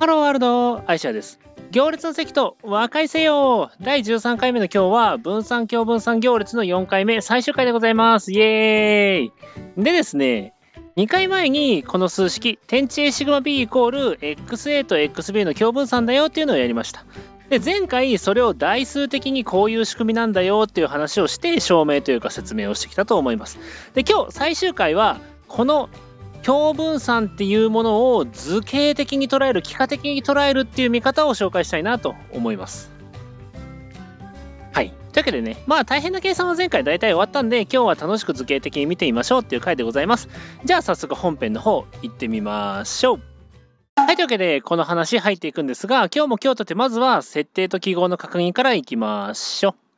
ハローワールド、アイシアです。行列の席と和解せよ第13回目の今日は分散共分散行列の4回目最終回でございます。イエーイでですね、2回前にこの数式、点値 A シグマ B イコール XA と XB の共分散だよっていうのをやりました。で、前回それを代数的にこういう仕組みなんだよっていう話をして証明というか説明をしてきたと思います。で、今日最終回はこの共分散っていうものを図形的に捉える幾何的に捉えるっていう見方を紹介したいなと思います。はい。というわけでね、まあ大変な計算は前回大体終わったんで、今日は楽しく図形的に見てみましょうっていう回でございます。じゃあ早速本編の方行ってみましょう。はい、というわけで、この話入っていくんですが、今日も今日とてまずは設定と記号の確認からいきましょう。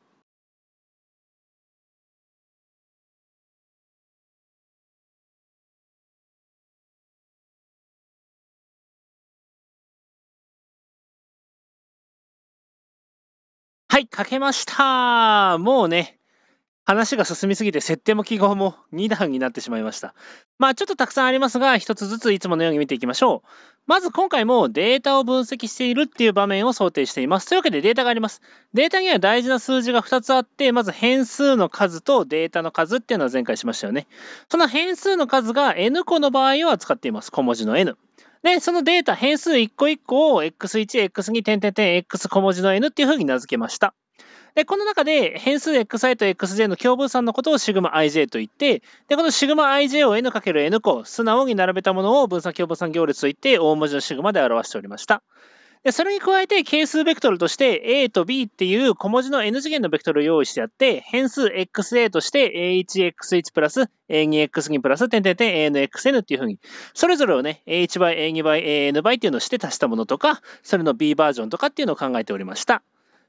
はい、書けましたもうね、話が進みすぎて設定も記号も2段になってしまいました。まあちょっとたくさんありますが、一つずついつものように見ていきましょう。まず今回もデータを分析しているっていう場面を想定しています。というわけでデータがあります。データには大事な数字が2つあって、まず変数の数とデータの数っていうのは前回しましたよね。その変数の数が n 個の場合を扱っています。小文字の n。で、そのデータ変数一個一個を x1、x2、点点点、x 小文字の n っていう風に名付けました。で、この中で変数 xi と xj の共分散のことをシグマ ij と言って、で、このシグマ ij を n×n 個、素直に並べたものを分散共分散行列と言って、大文字のシグマで表しておりました。で、それに加えて係数ベクトルとして A と B っていう小文字の N 次元のベクトルを用意してあって、変数 XA として A1X1 プラス A2X2 プラス点点点 ANXN っていうふうに、それぞれをね、A1 倍、A2 倍、AN 倍っていうのをして足したものとか、それの B バージョンとかっていうのを考えておりました。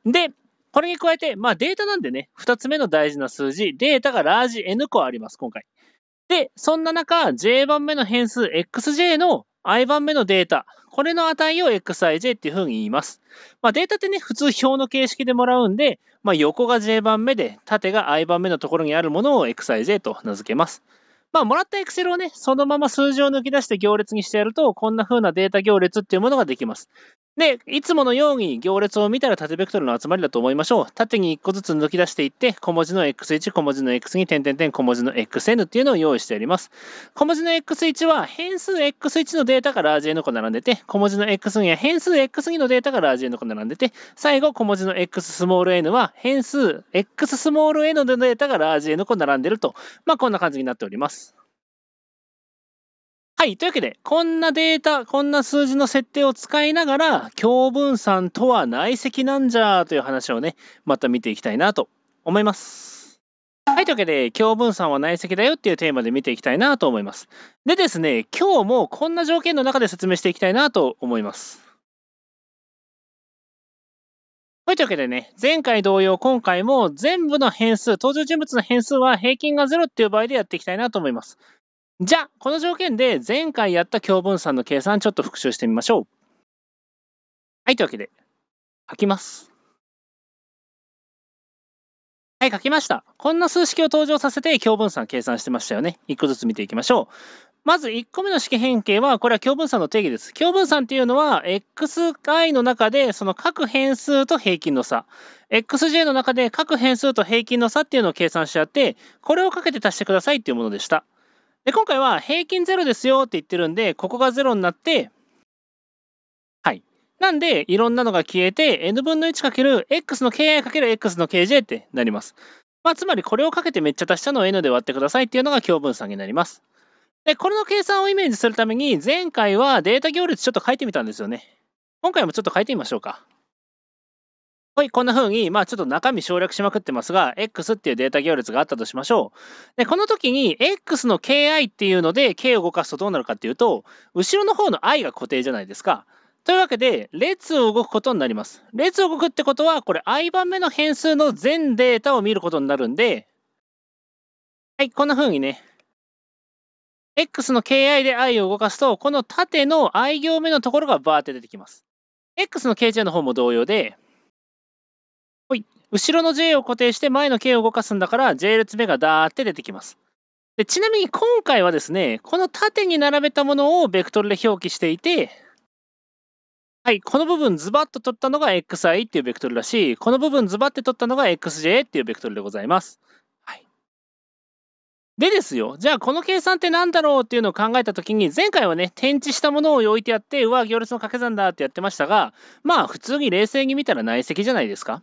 で、これに加えて、まあデータなんでね、2つ目の大事な数字、データがラージ N 個あります、今回。で、そんな中、J 番目の変数 XJ の i 番目のデータ、これの値を xij っていうふうに言います。まあ、データってね、普通表の形式でもらうんで、まあ、横が j 番目で、縦が i 番目のところにあるものを xij と名付けます。まあ、もらった Excel をね、そのまま数字を抜き出して行列にしてやると、こんな風なデータ行列っていうものができます。で、いつものように行列を見たら縦ベクトルの集まりだと思いましょう。縦に1個ずつ抜き出していって、小文字の x1、小文字の x に点々点、小文字の xn っていうのを用意しております。小文字の x1 は変数 x1 のデータがラージ n 個並んでて、小文字の x2 は変数 x2 のデータがラージ n 個並んでて、最後、小文字の x スモール n は変数 x スモール n のデータがラージ n 個並んでると、まあこんな感じになっております。はい。というわけで、こんなデータ、こんな数字の設定を使いながら、共分散とは内積なんじゃという話をね、また見ていきたいなと思います。はい。というわけで、共分散は内積だよっていうテーマで見ていきたいなと思います。でですね、今日もこんな条件の中で説明していきたいなと思います。はい、というわけでね、前回同様、今回も全部の変数、登場人物の変数は平均が0っていう場合でやっていきたいなと思います。じゃあ、この条件で前回やった共分散の計算ちょっと復習してみましょう。はい、というわけで、書きます。はい、書きました。こんな数式を登場させて共分散計算してましたよね。1個ずつ見ていきましょう。まず1個目の式変形は、これは共分散の定義です。共分散っていうのは、xi の中でその各変数と平均の差、xj の中で各変数と平均の差っていうのを計算し合って、これをかけて足してくださいっていうものでした。で、今回は平均ゼロですよって言ってるんで、ここがゼロになって、はい。なんで、いろんなのが消えて、n 分の 1×x の ki×x の kj ってなります。まあ、つまりこれをかけてめっちゃ足したのを n で割ってくださいっていうのが共分散になります。で、これの計算をイメージするために、前回はデータ行列ちょっと書いてみたんですよね。今回もちょっと書いてみましょうか。はい、こんな風に、まあちょっと中身省略しまくってますが、X っていうデータ行列があったとしましょう。で、この時に X の KI っていうので K を動かすとどうなるかっていうと、後ろの方の I が固定じゃないですか。というわけで、列を動くことになります。列を動くってことは、これ i 番目の変数の全データを見ることになるんで、はい、こんな風にね、X の KI で i を動かすと、この縦の i 行目のところがバーって出てきます。X の KJ の方も同様で、はい。後ろの J を固定して前の K を動かすんだから J 列目がダーって出てきます。でちなみに今回はですね、この縦に並べたものをベクトルで表記していて、はい、この部分ズバッと取ったのが xi っていうベクトルだし、この部分ズバッて取ったのが xj っていうベクトルでございます。はい、でですよ、じゃあこの計算って何だろうっていうのを考えたときに、前回はね、転置したものを置いてやって、うわ、行列の掛け算だってやってましたが、まあ普通に冷静に見たら内積じゃないですか。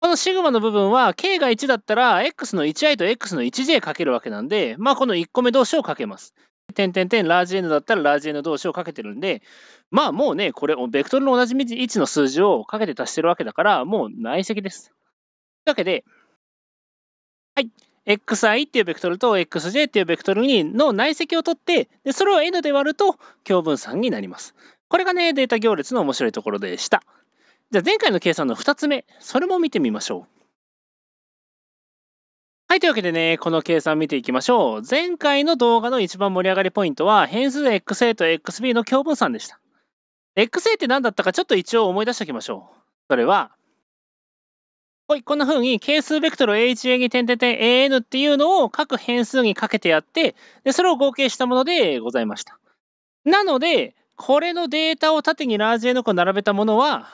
このシグマの部分は、k が1だったら、x の 1i と x の 1j かけるわけなんで、まあ、この1個目同士をかけます。点点点、ラージ n だったら、ラージ n 同士をかけてるんで、まあ、もうね、これ、ベクトルの同じ位置の数字をかけて足してるわけだから、もう内積です。というわけで、はい。xi っていうベクトルと xj っていうベクトルにの内積を取ってで、それを n で割ると共分散になります。これがね、データ行列の面白いところでした。じゃあ前回の計算の2つ目、それも見てみましょう。はい、というわけでね、この計算見ていきましょう。前回の動画の一番盛り上がりポイントは、変数 XA と XB の共分散でした。XA って何だったかちょっと一応思い出しておきましょう。それは、はい、こんな風に係数ベクトル A1A に点々点 AN っていうのを各変数にかけてやって、でそれを合計したものでございました。なので、これのデータを縦にラージ子を並べたものは、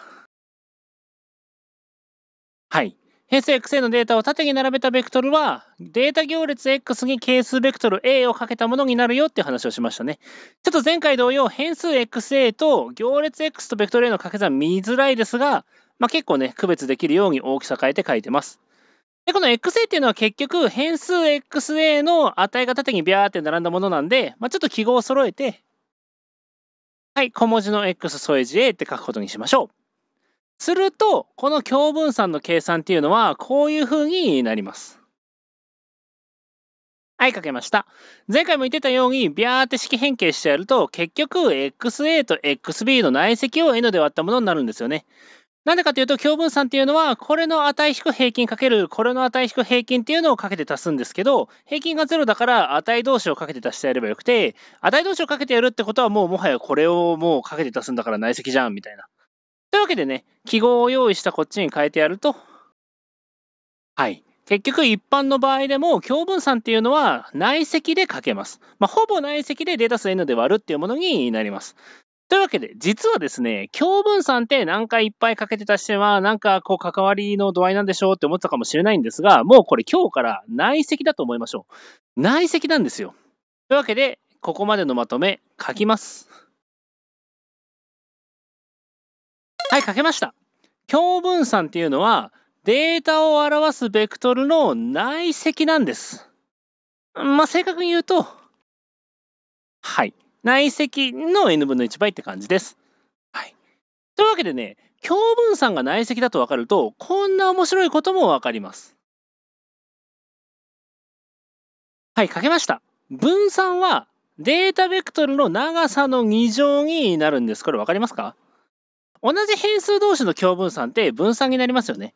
はい。変数 x a のデータを縦に並べたベクトルは、データ行列 x に係数ベクトル a をかけたものになるよっていう話をしましたね。ちょっと前回同様、変数 xa と行列 x とベクトル a の掛け算見づらいですが、まあ、結構ね、区別できるように大きさ変えて書いてます。で、この xa っていうのは結局、変数 xa の値が縦にビャーって並んだものなんで、まあ、ちょっと記号を揃えて、はい、小文字の x 添え字 a って書くことにしましょう。すると、この共分散の計算っていうのは、こういうふうになります。はい、かけました。前回も言ってたように、ビャーって式変形してやると、結局、XA と XB の内積を N で割ったものになるんですよね。なんでかというと、共分散っていうのは、これの値引く平均かける、これの値引く平均っていうのをかけて足すんですけど、平均が0だから値同士をかけて足してやればよくて、値同士をかけてやるってことは、もうもはやこれをもうかけて足すんだから内積じゃん、みたいな。というわけでね、記号を用意したこっちに変えてやると、はい。結局、一般の場合でも、共分散っていうのは内積で書けます。まあ、ほぼ内積でデータ数 n で割るっていうものになります。というわけで、実はですね、共分散って何回いっぱいかけてたしては、なんかこう関わりの度合いなんでしょうって思ってたかもしれないんですが、もうこれ今日から内積だと思いましょう。内積なんですよ。というわけで、ここまでのまとめ書きます。はい、書けました。共分散っていうのは、データを表すベクトルの内積なんです。まあ、正確に言うと、はい。内積の n 分の1倍って感じです。はい。というわけでね、共分散が内積だと分かると、こんな面白いことも分かります。はい、書けました。分散はデータベクトルの長さの2乗になるんです。これ分かりますか同じ変数同士の共分散って分散になりますよね。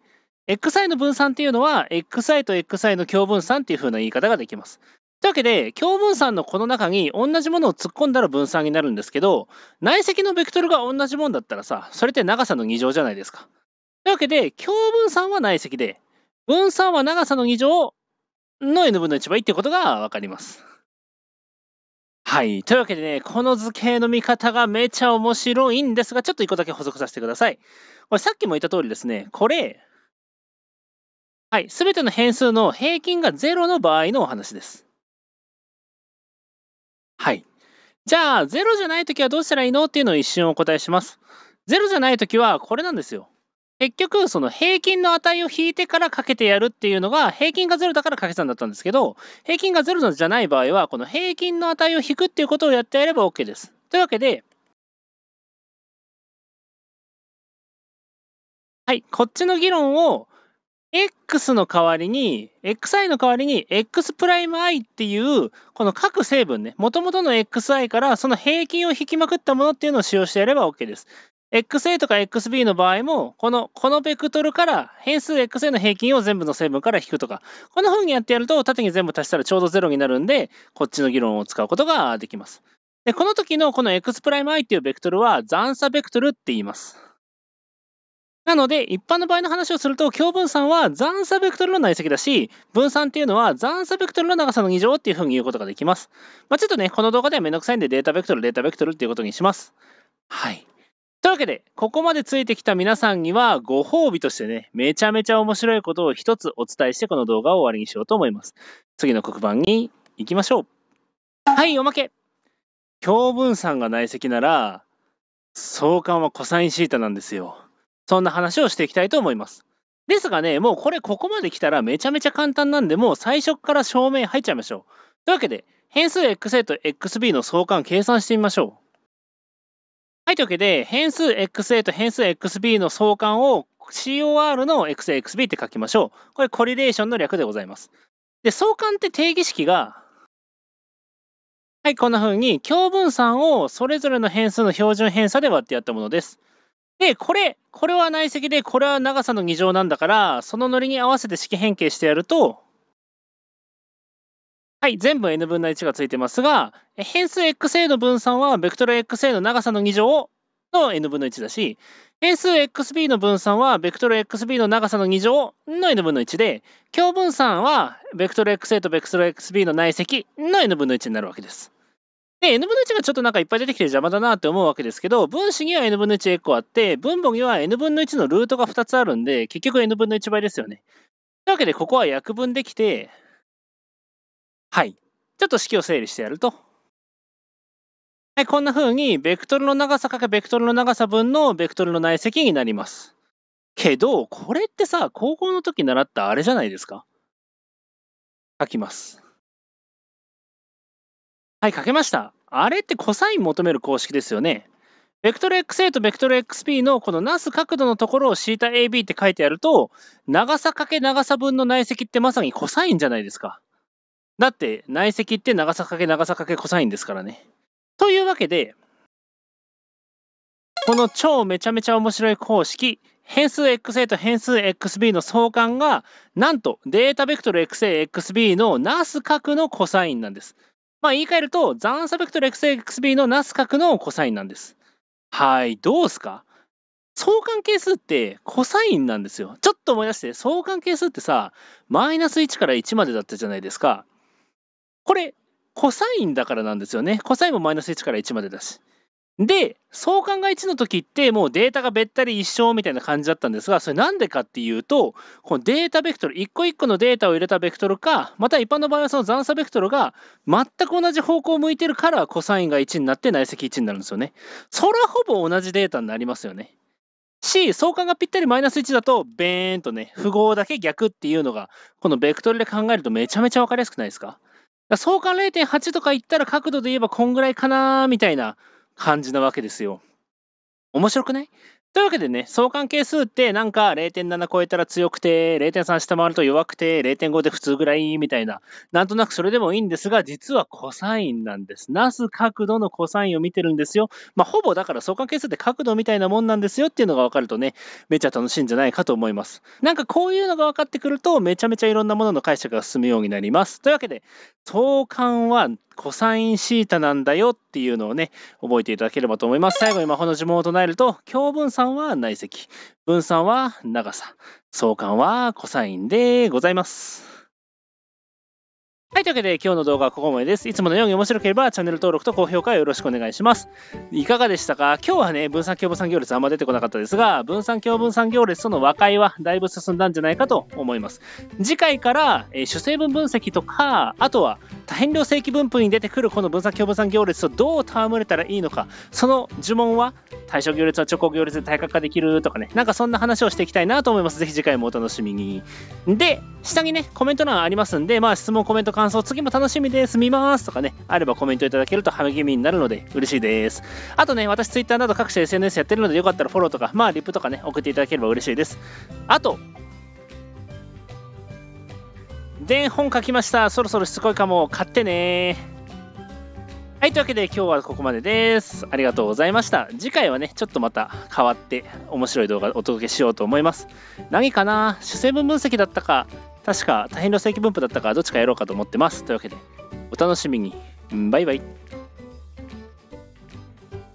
xi の分散っていうのは、xi と xi の共分散っていう風な言い方ができます。というわけで、共分散のこの中に同じものを突っ込んだら分散になるんですけど、内積のベクトルが同じもんだったらさ、それって長さの2乗じゃないですか。というわけで、共分散は内積で、分散は長さの2乗の n 分の1倍っていうことがわかります。はい。というわけでね、この図形の見方がめちゃ面白いんですが、ちょっと一個だけ補足させてください。これさっきも言った通りですね、これ、はい。すべての変数の平均が0の場合のお話です。はい。じゃあ、0じゃないときはどうしたらいいのっていうのを一瞬お答えします。0じゃないときはこれなんですよ。結局、その平均の値を引いてからかけてやるっていうのが、平均が0だから掛け算だったんですけど、平均が0じゃない場合は、この平均の値を引くっていうことをやってやれば OK です。というわけで、はい、こっちの議論を、x の代わりに、xi の代わりに x'i っていう、この各成分ね、もともとの xi からその平均を引きまくったものっていうのを使用してやれば OK です。XA とか XB の場合も、この、このベクトルから変数 XA の平均を全部の成分から引くとか、こんな風にやってやると、縦に全部足したらちょうど0になるんで、こっちの議論を使うことができます。で、この時のこの X'I っていうベクトルは、残差ベクトルって言います。なので、一般の場合の話をすると、共分散は残差ベクトルの内積だし、分散っていうのは残差ベクトルの長さの2乗っていう風に言うことができます。まあ、ちょっとね、この動画ではめんどくさいんで、データベクトル、データベクトルっていうことにします。はい。というわけで、ここまでついてきた皆さんには、ご褒美としてね、めちゃめちゃ面白いことを一つお伝えして、この動画を終わりにしようと思います。次の黒板に行きましょう。はい、おまけ教文さんが内積なら、相関はコサインシータなんですよ。そんな話をしていきたいと思います。ですがね、もうこれここまで来たらめちゃめちゃ簡単なんで、もう最初から正面入っちゃいましょう。というわけで、変数 x a と xb の相関計算してみましょう。はい、というわけで、変数 XA と変数 XB の相関を COR の XA、XB って書きましょう。これ、コリレーションの略でございます。で、相関って定義式が、はい、こんな風に、共分散をそれぞれの変数の標準偏差で割ってやったものです。で、これ、これは内積で、これは長さの2乗なんだから、そのノリに合わせて式変形してやると、はい、全部 n 分の1がついてますが、変数 xa の分散は、ベクトル xa の長さの2乗の n 分の1だし、変数 xb の分散は、ベクトル xb の長さの2乗の n 分の1で、共分散は、ベクトル xa とベクトル xb の内積の n 分の1になるわけです。で、n 分の1がちょっとなんかいっぱい出てきて邪魔だなって思うわけですけど、分子には n 分の1エコあって、分母には n 分の1のルートが2つあるんで、結局 n 分の1倍ですよね。というわけで、ここは約分できて、はい。ちょっと式を整理してやると。はい、こんな風に、ベクトルの長さかけベクトルの長さ分のベクトルの内積になります。けど、これってさ、高校の時習ったあれじゃないですか書きます。はい、書けました。あれってコサイン求める公式ですよね。ベクトル XA とベクトル XB のこのなす角度のところを θAB って書いてやると、長さかけ長さ分の内積ってまさにコサインじゃないですか。だって内積って長さかけ長さかけコサインですからね。というわけで、この超めちゃめちゃ面白い公式、変数 XA と変数 XB の相関が、なんとデータベクトル XA、XB のなす角のコサインなんです。まあ言い換えると、残差ベクトル XA、XB のなす角のコサインなんです。はい、どうすか相関係数ってコサインなんですよ。ちょっと思い出して、相関係数ってさ、マイナス1から1までだったじゃないですか。これ、コサインだからなんですよね。コサインもマイナス1から1までだし。で、相関が1の時ってもうデータがべったり一緒みたいな感じだったんですが、それなんでかっていうと、このデータベクトル、一個一個のデータを入れたベクトルか、また一般の場合はその残差ベクトルが全く同じ方向を向いてるから、コサインが1になって内積1になるんですよね。それはほぼ同じデータになりますよね。し、相関がぴったりマイナス1だと、ベーンとね、符号だけ逆っていうのが、このベクトルで考えるとめちゃめちゃ分かりやすくないですか相関0.8とか言ったら角度で言えばこんぐらいかなみたいな感じなわけですよ。面白くないというわけでね、相関係数ってなんか0.7超えたら強くて、0.3下回ると弱くて、0.5で普通ぐらいみたいな、なんとなくそれでもいいんですが、実はコサインなんです。なす角度のコサインを見てるんですよ。まあ、ほぼだから相関係数って角度みたいなもんなんですよっていうのが分かるとね、めちゃ楽しいんじゃないかと思います。なんかこういうのが分かってくると、めちゃめちゃいろんなものの解釈が進むようになります。というわけで、相関はコサインシータなんだよっていうのをね、覚えていただければと思います。最後に魔法の呪文を唱えると、共分散は内積、分散は長さ、相関はコサインでございます。はい、というわけで今日の動画はここまでです。いつものように面白ければチャンネル登録と高評価よろしくお願いします。いかがでしたか今日はね、分散共分散行列あんま出てこなかったですが、分散共分散行列との和解はだいぶ進んだんじゃないかと思います。次回から、えー、主成分分析とか、あとは多変量正規分布に出てくるこの分散共分散行列とどう戯れたらいいのか、その呪文は大正行列はチョコ行列で対角化できるとかね、なんかそんな話をしていきたいなと思います。ぜひ次回もお楽しみに。で、下にね、コメント欄ありますんで、まあ質問、コメント、感想、次も楽しみです、見ますとかね、あればコメントいただけると励みになるので嬉しいです。あとね、私 Twitter など各種 SNS やってるので、よかったらフォローとか、まあリプとかね、送っていただければ嬉しいです。あと、で、本書きました。そろそろしつこいかも。買ってねはい、というわけで今日はここまでです。ありがとうございました。次回はね、ちょっとまた変わって面白い動画お届けしようと思います。何かな主成分分析だったか、確か大変量規分布だったか、どっちかやろうかと思ってます。というわけで、お楽しみに。バイバイ。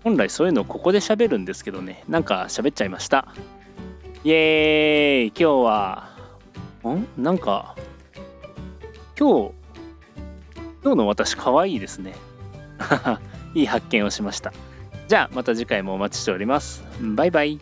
本来そういうのここで喋るんですけどね、なんか喋っちゃいました。イエーイ今日は、んなんか、今日、今日の私可愛いですね。いい発見をしました。じゃあまた次回もお待ちしております。バイバイ。